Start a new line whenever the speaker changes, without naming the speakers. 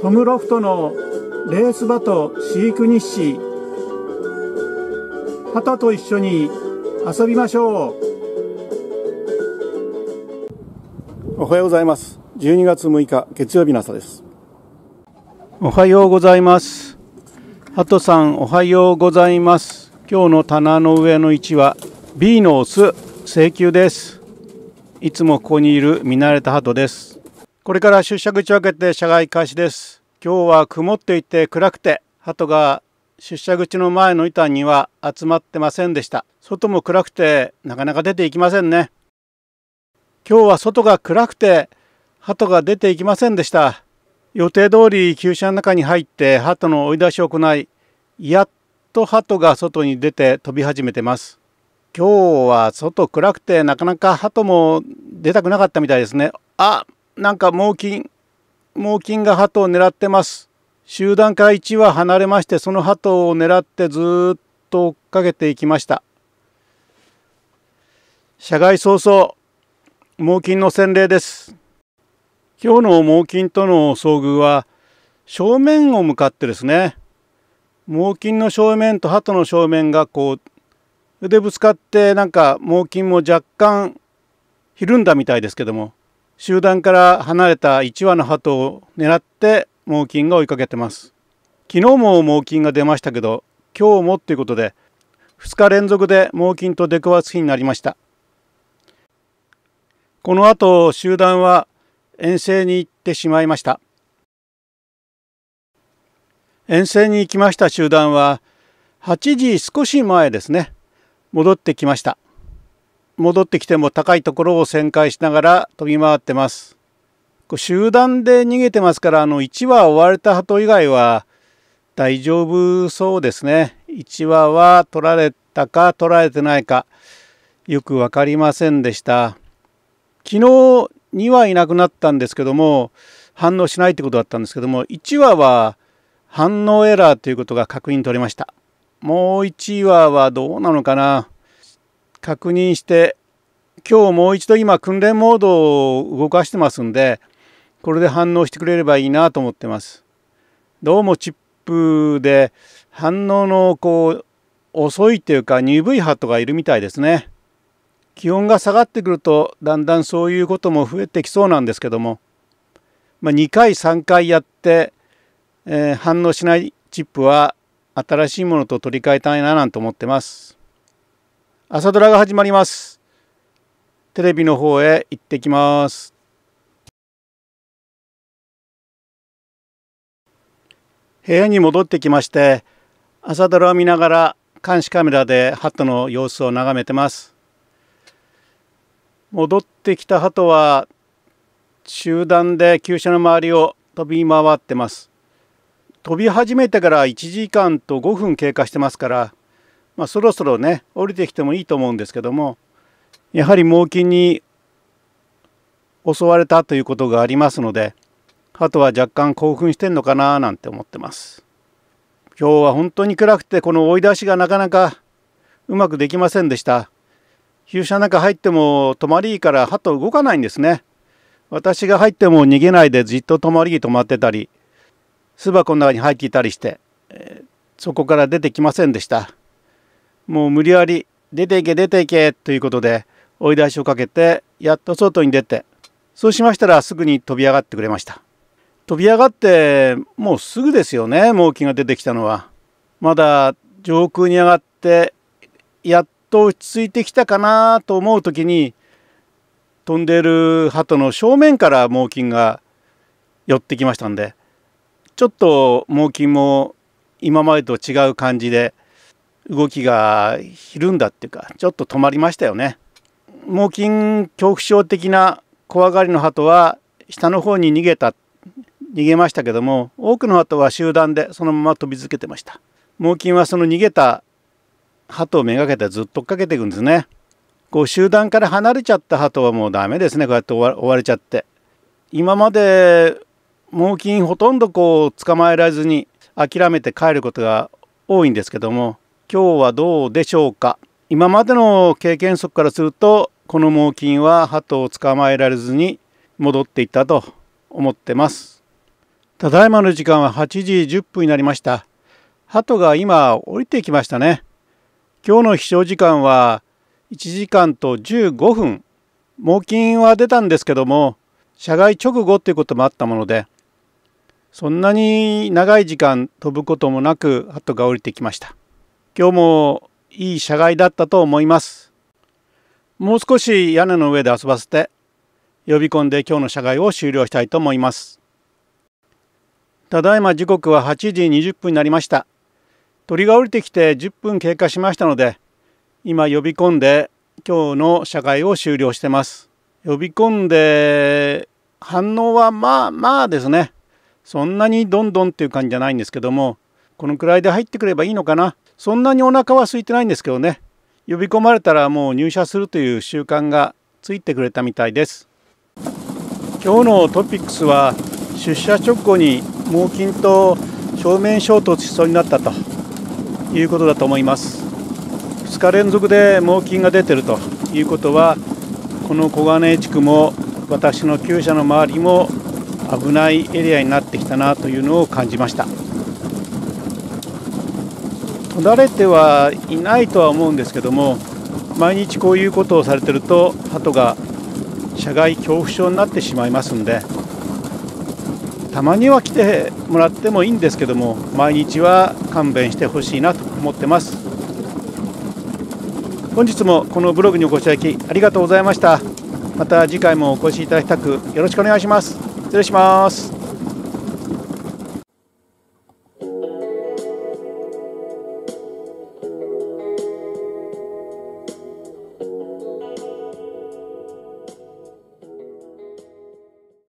トムロフトのレース場と飼育日誌ハタと一緒に遊びましょうおはようございます12月6日月曜日の朝ですおはようございますハトさんおはようございます今日の棚の上の位置は B のオス請求ですいつもここにいる見慣れたハトですこれから出社口を開けて社外開始です。今日は曇っていて暗くて、鳩が出社口の前の板には集まってませんでした。外も暗くてなかなか出ていきませんね。今日は外が暗くて鳩が出ていきませんでした。予定通り旧車の中に入って鳩の追い出しを行い、やっと鳩が外に出て飛び始めてます。今日は外暗くてなかなか鳩も出たくなかったみたいですね。あなんか猛禽猛禽が鳩を狙ってます集団から1羽離れましてその鳩を狙ってずっと追っかけていきました社外早々猛禽の洗礼です今日の猛禽との遭遇は正面を向かってですね猛禽の正面と鳩の正面がこう腕ぶつかってなんか猛禽も若干ひるんだみたいですけども集団から離れた1羽の鳩を狙って猛禽が追いかけてます昨日も猛禽が出ましたけど今日もっていうことで2日連続で猛禽と出くわす日になりましたこの後集団は遠征に行ってしまいました遠征に行きました集団は8時少し前ですね戻ってきました戻ってきても高いところを旋回しながら飛び回ってます。集団で逃げてますから、あの1羽追われた鳩以外は大丈夫そうですね。1羽は取られたか取られてないかよく分かりませんでした。昨日2羽いなくなったんですけども反応しないってことだったんですけども1羽は反応エラーということが確認取れました。もう1話はどうなのかな確認して今日もう一度今訓練モードを動かしてますんでこれで反応してくれればいいなと思ってます。どうもチップで反応のこう遅いっていうか鈍いハトがいるみたいですね。気温が下がってくるとだんだんそういうことも増えてきそうなんですけども、まあ、2回3回やって、えー、反応しないチップは新しいものと取り替えたいななんて思ってます。朝ドラが始まりますテレビの方へ行ってきます部屋に戻ってきまして朝ドラを見ながら監視カメラで鳩の様子を眺めてます戻ってきた鳩は集団で厩車の周りを飛び回ってます飛び始めてから1時間と5分経過してますからまあ、そろそろね降りてきてもいいと思うんですけどもやはり猛禽に襲われたということがありますので鳩は若干興奮してんのかななんて思ってます。今日は本当に暗くてこの追い出しがなかなかうまくできませんでした。厩舎中入っても止まりいから鳩動かないんですね。私が入っても逃げないでじっと止まり止まってたり巣箱の中に入っていたりして、えー、そこから出てきませんでした。もう無理やり出ていけ出ていけということで追い出しをかけてやっと外に出てそうしましたらすぐに飛び上がってくれました飛び上がってもうすぐですよね猛禽が出てきたのはまだ上空に上がってやっと落ち着いてきたかなと思う時に飛んでる鳩の正面から猛禽が寄ってきましたんでちょっと猛禽も今までと違う感じで動きがひるんだっていうかちょっと止まりましたよね。猛禽恐怖症的な怖がりの鳩は下の方に逃げた逃げましたけども多くの鳩は集団でそのまま飛び続けてました猛禽はその逃げた鳩をめがけてずっと追っかけていくんですねこう集団から離れちゃった鳩はもうダメですねこうやって追われちゃって今まで猛禽ほとんどこう捕まえられずに諦めて帰ることが多いんですけども今日はどうでしょうか今までの経験則からするとこの猛禽は鳩を捕まえられずに戻っていったと思ってますただいまの時間は8時10分になりました鳩が今降りてきましたね今日の飛翔時間は1時間と15分猛禽は出たんですけども社外直後っていうこともあったものでそんなに長い時間飛ぶこともなく鳩が降りてきました今日もいい社外だったと思いますもう少し屋根の上で遊ばせて呼び込んで今日の社外を終了したいと思いますただいま時刻は8時20分になりました鳥が降りてきて10分経過しましたので今呼び込んで今日の社会を終了してます呼び込んで反応はまあまあですねそんなにどんどんっていう感じじゃないんですけどもこのくらいで入ってくればいいのかなそんなにお腹は空いてないんですけどね呼び込まれたらもう入社するという習慣がついてくれたみたいです今日のトピックスは出社直後に猛禽と正面衝突しそうになったということだと思います2日連続で猛禽が出てるということはこの小金井地区も私の厩舎の周りも危ないエリアになってきたなというのを感じました。慣れてはいないとは思うんですけども毎日こういうことをされてると鳩が社外恐怖症になってしまいますんでたまには来てもらってもいいんですけども毎日は勘弁してほしいなと思ってます本日もこのブログにお越しいただきありがとうございましたまた次回もお越しいただきたくよろしくお願いします失礼します